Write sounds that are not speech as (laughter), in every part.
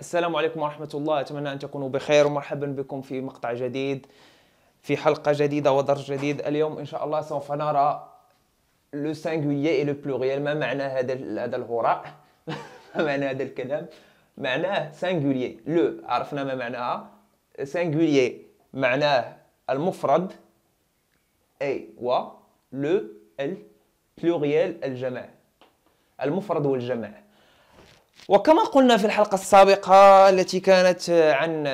السلام عليكم ورحمة الله أتمنى أن تكونوا بخير ومرحبا بكم في مقطع جديد في حلقة جديدة ودرس جديد اليوم إن شاء الله سوف نرى لو سانغويي اي لو بلوريال ما معنى هذا هذا الهراء (laughs) ما معنى هذا الكلام معناه سانغوليي لو عرفنا ما معناها سانغوليي معناه المفرد اي و لو البلوريال الجمع المفرد والجمع وكما قلنا في الحلقة السابقة التي كانت عن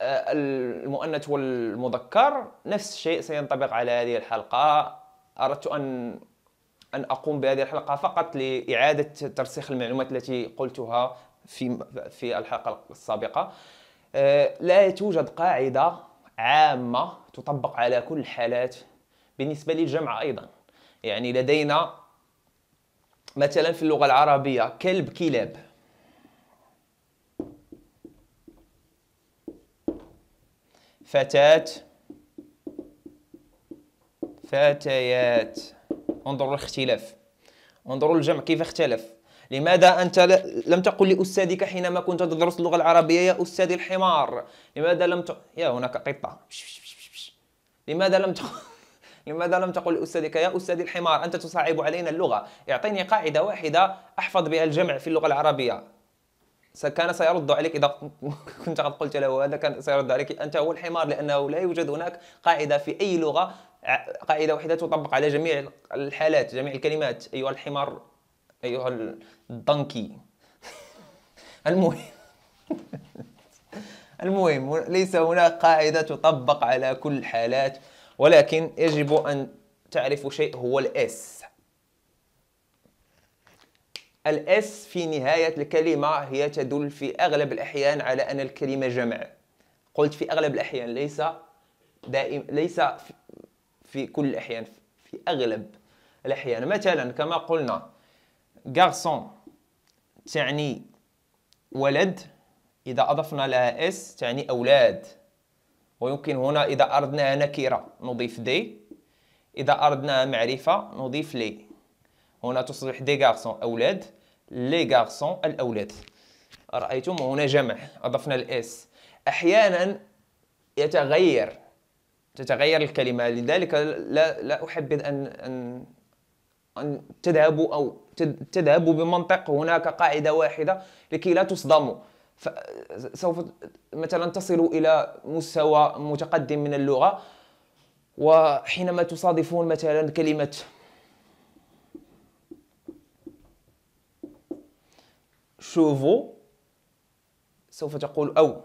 آه، المؤنث والمذكر نفس الشيء سينطبق على هذه الحلقة أردت أن أن أقوم بهذه الحلقة فقط لإعادة ترسيخ المعلومات التي قلتها في في الحلقة السابقة آه، لا توجد قاعدة عامة تطبق على كل الحالات بالنسبة للجمع أيضا يعني لدينا مثلا في اللغة العربية كلب كلاب فتاة فتيات انظروا الاختلاف انظروا الجمع كيف اختلف لماذا أنت لم تقل لأستاذك حينما كنت تدرس اللغة العربية يا أستاذ الحمار لماذا لم ت... يا هناك قطة لماذا لم تقل (laughs) لماذا لم تقل لأستاذك يا أستاذ الحمار أنت تصعب علينا اللغة اعطيني قاعدة واحدة أحفظ بها الجمع في اللغة العربية كان سيرد عليك اذا (laughs) كنت قد قلت له هذا كان سيرد عليك انت هو الحمار لانه لا يوجد هناك قاعده في اي لغه قاعده واحده تطبق على جميع الحالات جميع الكلمات ايها الحمار ايها الدنكي (laughs) المهم (laughs) المهم ليس هناك قاعده تطبق على كل الحالات ولكن يجب ان تعرف شيء هو الاس الاس في نهاية الكلمة هي تدل في أغلب الأحيان على أن الكلمة جمع قلت في أغلب الأحيان ليس دائم ليس في كل الأحيان في أغلب الأحيان مثلا كما قلنا غارسون تعني ولد إذا أضفنا لها اس تعني أولاد ويمكن هنا إذا أردناها نكرة نضيف دي إذا أردناها معرفة نضيف لي هنا تصبح دي غارسون أولاد لي غارسون الأولاد رأيتم هنا جمع أضفنا الإس أحيانا يتغير تتغير الكلمة لذلك لا, لا أحبذ أن, أن أن تذهبوا أو تذهبوا بمنطق هناك قاعدة واحدة لكي لا تصدموا سوف مثلا تصلوا إلى مستوى متقدم من اللغة وحينما تصادفون مثلا كلمة شوفو سوف تقول أو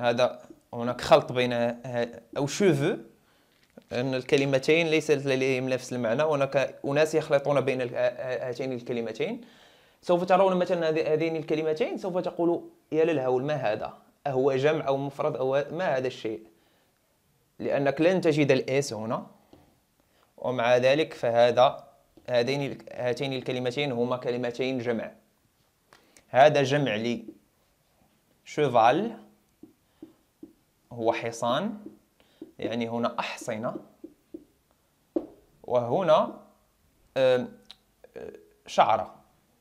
هذا هناك خلط بين آه، أو شوفو أن الكلمتين ليست لديهم نفس المعنى هناك أناس يخلطون بين آه، آه، هاتين الكلمتين سوف ترون مثلا هذين الكلمتين سوف تقول يا للهول ما هذا أهو جمع أو مفرد أو ما هذا الشيء لأنك لن تجد الإس هنا ومع ذلك فهذا هذين هاتين الكلمتين هما كلمتين جمع هذا جمع لي شوفال هو حصان يعني هنا أحصنة وهنا شعرة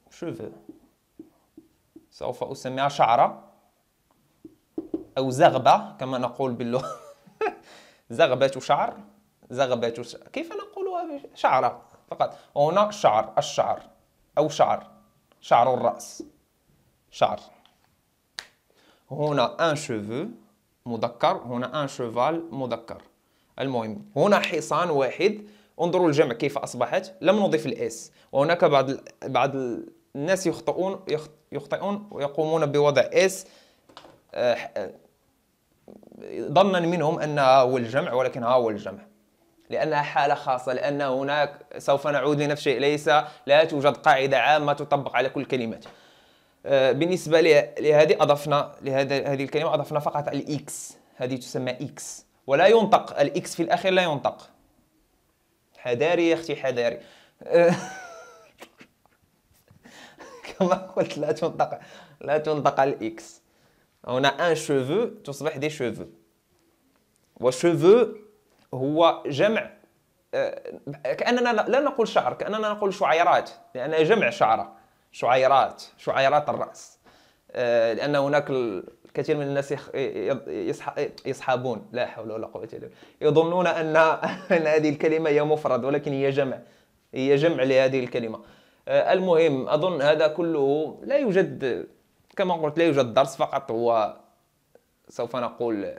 شوفو سوف أسميها شعرة أو زغبة كما نقول باللغة (laughs) زغبة شعر زغبة شعر كيف نقولها شعرة فقط وهنا شعر الشعر أو شعر شعر الرأس شعر هنا ان شوفو مذكر هنا ان شوفال مذكر المهم هنا حصان واحد انظروا الجمع كيف اصبحت لم نضيف الاس وهناك بعض ال... بعض الناس يخطئون يخطئون ويقومون بوضع اس آه، ظنا منهم ان هو الجمع ولكن ها هو الجمع لانها حاله خاصه لان هناك سوف نعود لنفس الشيء ليس لا توجد قاعده عامه تطبق على كل الكلمات آه، بالنسبه لهذه اضفنا لهذه الكلمه اضفنا فقط الاكس هذه تسمى اكس ولا ينطق الاكس في الاخير لا ينطق حذاري يا اختي حذاري (laughs) كما قلت لا تنطق لا تنطق الاكس هنا ان شوفو تصبح دي شوفو وشوفو هو جمع آه، كاننا لا نقول شعر كاننا نقول شعيرات لان جمع شعره شعيرات شعيرات الراس آه، لان هناك الكثير من الناس يصحابون لا حول ولا قوه الا بالله يظنون (laughs) ان هذه الكلمه هي مفرد ولكن هي جمع هي جمع لهذه الكلمه آه، المهم اظن هذا كله لا يوجد كما قلت لا يوجد درس فقط هو سوف نقول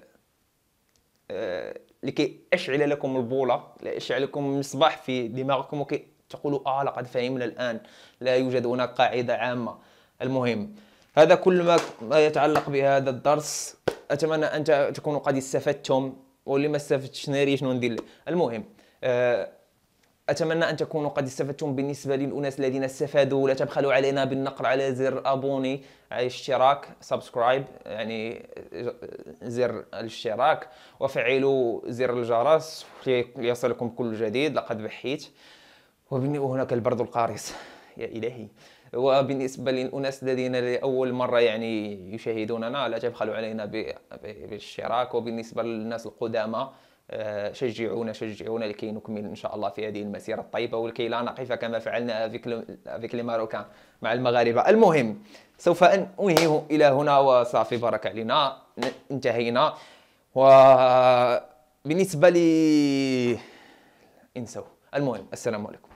آه، لكي اشعل لكم البوله اشعل لكم مصباح في دماغكم وكي تقول آه لقد فهمنا الآن لا يوجد هناك قاعدة عامة المهم هذا كل ما يتعلق بهذا الدرس أتمنى أن تكونوا قد استفدتم واللي ما استفدتش ناري شنو ندير المهم آه، أتمنى أن تكونوا قد استفدتم بالنسبة للأناس الذين استفادوا لا تبخلوا علينا بالنقر على زر أبوني على الاشتراك سبسكرايب يعني زر الاشتراك وفعلوا زر الجرس ليصلكم كل جديد لقد بحيت وهناك البرد القارس يا إلهي وبالنسبة للأناس الذين لأول مرة يعني يشاهدوننا لا تبخلوا علينا بالاشتراك وبالنسبة للناس القدامى آه، شجعونا شجعونا لكي نكمل ان شاء الله في هذه المسيره الطيبه ولكي لا نقف كما فعلنا كل الماروكان مع المغاربه المهم سوف انهي الى هنا وصافي بارك علينا انتهينا وبالنسبه لي انسوا المهم السلام عليكم